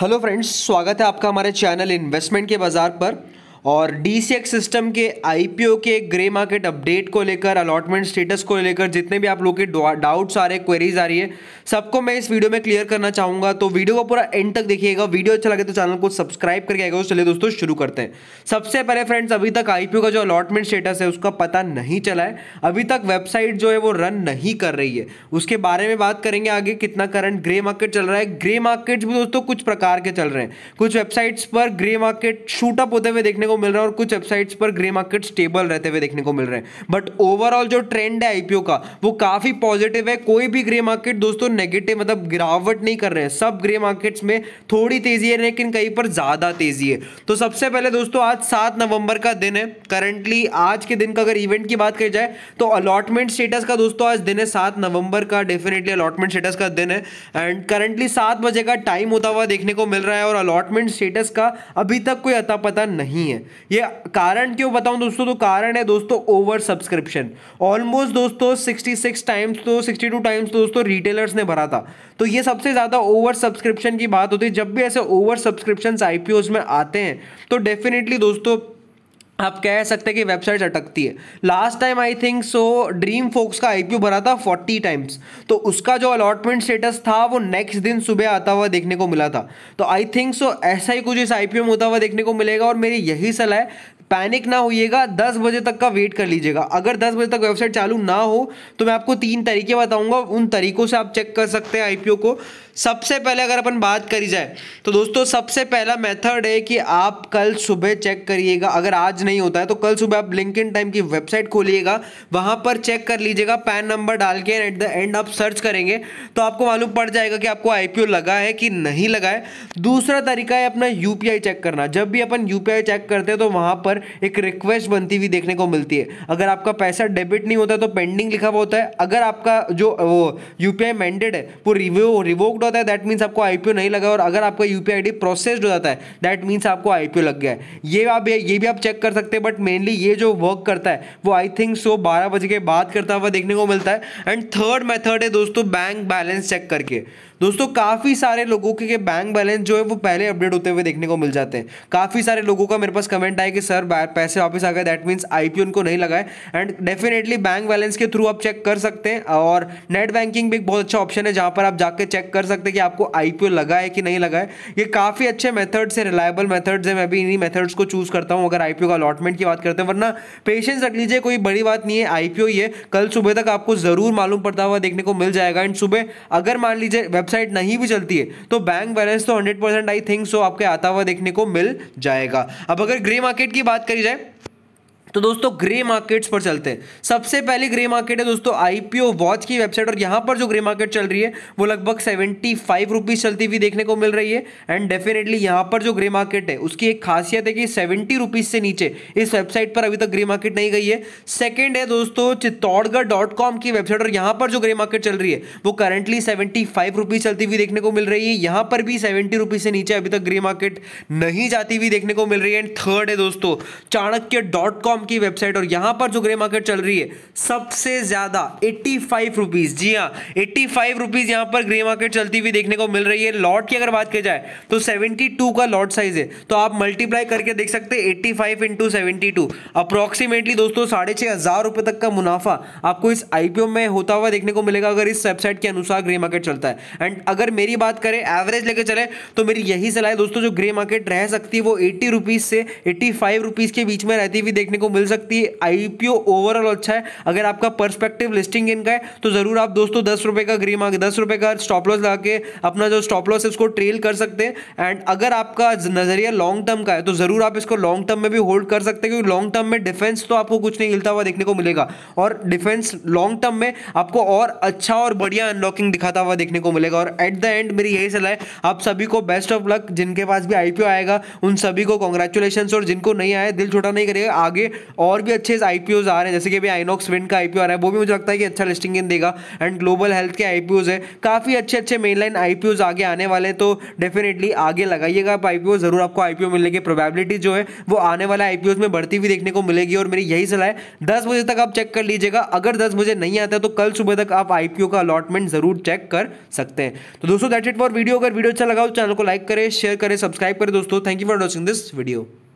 hello friends स्वागत है आपका हमारे चैनल इन्वेस्टमेंट के बाजार पर और डी सिस्टम के आई के ग्रे मार्केट अपडेट को लेकर अलॉटमेंट स्टेटस को लेकर जितने भी आप लोग के डाउट्स आ रहे हैं क्वेरीज आ रही है सबको मैं इस वीडियो में क्लियर करना चाहूंगा तो वीडियो को पूरा एंड तक देखिएगा वीडियो अच्छा लगे तो चैनल को सब्सक्राइब करके आएगा तो चलिए दोस्तों शुरू करते हैं सबसे पहले फ्रेंड्स अभी तक आई का जो अलॉटमेंट स्टेटस है उसका पता नहीं चला है अभी तक वेबसाइट जो है वो रन नहीं कर रही है उसके बारे में बात करेंगे आगे कितना करंट ग्रे मार्केट चल रहा है ग्रे मार्केट भी दोस्तों कुछ प्रकार के चल रहे हैं कुछ वेबसाइट्स पर ग्रे मार्केट शूटअप होते हुए देखने को मिल रहा है और कुछ वेबसाइट्स पर ग्रे मार्केट स्टेबल रहते हुए देखने को मिल रहे हैं बट ओवरऑल जो ट्रेंड है आईपीओ का वो काफ़ी पॉजिटिव है कोई भी ग्रे मार्केट दोस्तों नेगेटिव मतलब गिरावट नहीं कर रहे हैं सब ग्रे मार्केट्स में थोड़ी तेजी है लेकिन कहीं पर ज़्यादा तेजी है तो सबसे पहले दोस्तों आज सात नवंबर का दिन है करंटली आज के दिन का अगर इवेंट की बात की जाए तो अलॉटमेंट स्टेटस का दोस्तों आज दिन है सात नवंबर का डेफिनेटली अलॉटमेंट स्टेटस का दिन है एंड करंटली सात बजे का टाइम होता हुआ देखने को मिल रहा है और अलॉटमेंट स्टेटस का अभी तक कोई अता पता नहीं है है ये कारण क्यों बताऊं दोस्तों तो कारण है दोस्तों ओवर सब्सक्रिप्शन ऑलमोस्ट दोस्तों 66 टाइम्स तो 62 टाइम्स तो दोस्तों रिटेलर्स ने भरा था तो ये सबसे ज़्यादा ओवर सब्सक्रिप्शन की बात होती है जब भी ऐसे ओवर सब्सक्रिप्शन आई में आते हैं तो डेफिनेटली दोस्तों आप कह सकते हैं कि वेबसाइट अटकती है last time I think so DreamFolks का आईपीओ भरा था फोर्टी टाइम्स तो उसका जो अलॉटमेंट स्टेटस था वो नेक्स्ट दिन सुबह आता हुआ देखने को मिला था तो आई थिंक सो ऐसा ही कुछ इस आईपीओ में होता हुआ देखने को मिलेगा और मेरी यही सलाह है पैनिक ना होइएगा दस बजे तक का वेट कर लीजिएगा अगर दस बजे तक वेबसाइट चालू ना हो तो मैं आपको तीन तरीके बताऊंगा उन तरीकों से आप चेक कर सकते हैं आईपीओ को सबसे पहले अगर अपन बात करी जाए तो दोस्तों सबसे पहला मेथड है कि आप कल सुबह चेक करिएगा अगर आज नहीं होता है तो कल सुबह आप लिंक इन टाइम की वेबसाइट खोलिएगा वहां पर चेक कर लीजिएगा पैन नंबर डाल के एट द एंड आप सर्च करेंगे तो आपको मालूम पड़ जाएगा कि आपको आई लगा है कि नहीं लगा है दूसरा तरीका है अपना यूपीआई चेक करना जब भी अपन यू चेक करते हैं तो वहां पर पर एक रिक्वेस्ट बनती हुई देखने को मिलती है अगर आपका पैसा डेबिट नहीं होता तो पेंडिंग लिखा हुआ होता है अगर आपका जो वो यू पी आई मैंडेड है वो रिव्यू रिवोक्ड होता है दैट मीन्स आपको आई पी ओ नहीं लगा और अगर आपका U P I D processed हो जाता है दैट मीन्स आपको आई पी ओ लग गया है ये आप ये भी आप चेक कर सकते हैं बट मेनली ये जो वर्क करता है वो आई थिंक सो बारह बजे के बाद करता हुआ देखने को मिलता है एंड थर्ड मेथड है दोस्तों बैंक बैलेंस चेक करके दोस्तों काफ़ी सारे लोगों के बैंक बैलेंस जो है वो पहले अपडेट होते हुए देखने को मिल जाते हैं काफ़ी सारे लोगों का मेरे पास कमेंट आया कि सर बाहर पैसे वापस आ गए दैट मीन्स आईपीओ उनको नहीं लगाए एंड डेफिनेटली बैंक बैलेंस के थ्रू आप चेक कर सकते हैं और नेट बैंकिंग भी एक बहुत अच्छा ऑप्शन है जहाँ पर आप जाकर चेक कर सकते हैं कि आपको आईपीओ लगा है कि नहीं लगा है ये काफ़ी अच्छे मेथड्स है रिलायबल मेथड्स है मैं भी इन्हीं मेथड्स को चूज़ करता हूँ अगर आईपीओ का अलॉटमेंट की बात करते हैं वरना पेशेंस रख लीजिए कोई बड़ी बात नहीं है आईपीओ ये कल सुबह तक आपको ज़रूर मालूम पड़ता हुआ देखने को मिल जाएगा एंड सुबह अगर मान लीजिए वेबसाइट नहीं भी चलती है तो बैंक बैलेंस तो हंड्रेड आई थिंक सो आपके आता हुआ देखने को मिल जाएगा अब अगर ग्रे मार्केट की बात बात करी जाए तो दोस्तों ग्रे मार्केट्स पर चलते हैं सबसे पहली ग्रे मार्केट है दोस्तों आईपीओ वॉच की वेबसाइट और यहां पर जो ग्रे मार्केट चल रही है वो लगभग सेवेंटी फाइव रुपीज़ चलती हुई देखने को मिल रही है एंड डेफिनेटली यहां पर जो ग्रे मार्केट है उसकी एक खासियत है कि सेवेंटी रुपीज़ से नीचे इस वेबसाइट पर अभी तक ग्रे मार्केट नहीं गई है सेकेंड है दोस्तों चित्तौड़गढ़ की वेबसाइट और यहां पर जो ग्रे मार्केट चल रही है वो करंटली सेवेंटी फाइव चलती हुई देखने को मिल रही है यहां पर भी सेवेंटी से नीचे अभी तक ग्रे मार्केट नहीं जाती हुई देखने को मिल रही है एंड थर्ड है दोस्तों चाणक्य की वेबसाइट और यहां पर जो ग्रे मार्केट चल रही है सबसे ज़्यादा एट्टी फाइव रुपीज़ जी हाँ एट्टी फाइव रुपीज़ यहां पर ग्रे मार्केट चलती हुई देखने को मिल रही है लॉट की अगर बात की जाए तो सेवेंटी टू का लॉट साइज़ है तो आप मल्टीप्लाई करके देख सकते eighty five into seventy two approximately दोस्तों साढ़े छः हज़ार रुपये तक का मुनाफा आपको इस आईपीओ में होता हुआ देखने को मिलेगा अगर इस वेबसाइट के अनुसार ग्रे मार्केट चलता है एंड अगर मेरी बात करें एवरेज लेकर चले तो मेरी यही सलाह है दोस्तों जो ग्रे मार्केट रह सकती है वो एट्टी रुपीज़ से एट्टी फाइव रुपीज़ के बीच में रहती हुई देखने को को मिल सकती है आईपीओ ओवरऑल अच्छा है अगर आपका परस्पेक्टिव लिस्टिंग इनका है तो जरूर आप दोस्तों दस रुपए का ग्री मार्क दस रुपए का स्टॉप लॉस लगा के अपना जो स्टॉप लॉस है उसको ट्रेल कर सकते हैं एंड अगर आपका नजरिया लॉन्ग टर्म का है तो जरूर आप इसको लॉन्ग टर्म में भी होल्ड कर सकते हैं क्योंकि लॉन्ग टर्म में डिफेंस तो आपको कुछ नहीं हिलता हुआ देखने को मिलेगा और डिफेंस लॉन्ग टर्म में आपको और अच्छा और बढ़िया अनलॉकिंग दिखाता हुआ देखने को मिलेगा और एट द एंड मेरी यही सलाह है आप सभी को बेस्ट ऑफ लक जिनके पास भी आईपीओ आएगा उन सभी को कॉन्ग्रेचुलेशन और जिनको नहीं आया दिल छोटा नहीं करेगा आगे और भी अच्छे आई आ रहे हैं जैसे कि अभी आइनॉक्स विंड का आई आ रहा है वो भी मुझे लगता है कि अच्छा लिस्टिंग इन देगा एंड ग्लोबल हेल्थ के आई है काफ़ी अच्छे अच्छे मेन लाइन आई आगे आने वाले तो डेफिनेटली आगे लगाइएगा आप आई ज़रूर आपको आई मिलने की प्रोबेबिलिटी जो है वो आने वाले आई में बढ़ती हुई देखने को मिलेगी और मेरी यही सलाह है दस बजे तक आप चेक कर लीजिएगा अगर दस बजे नहीं आता तो कल सुबह तक आप आई का अलॉटमेंट ज़रूर चेक कर सकते हैं तो दोस्तों दैट इट फॉर वीडियो अगर वीडियो अच्छा लगा तो चैनल को लाइक करें शेयर करें सब्सक्राइब करें दोस्तों thank you for watching this video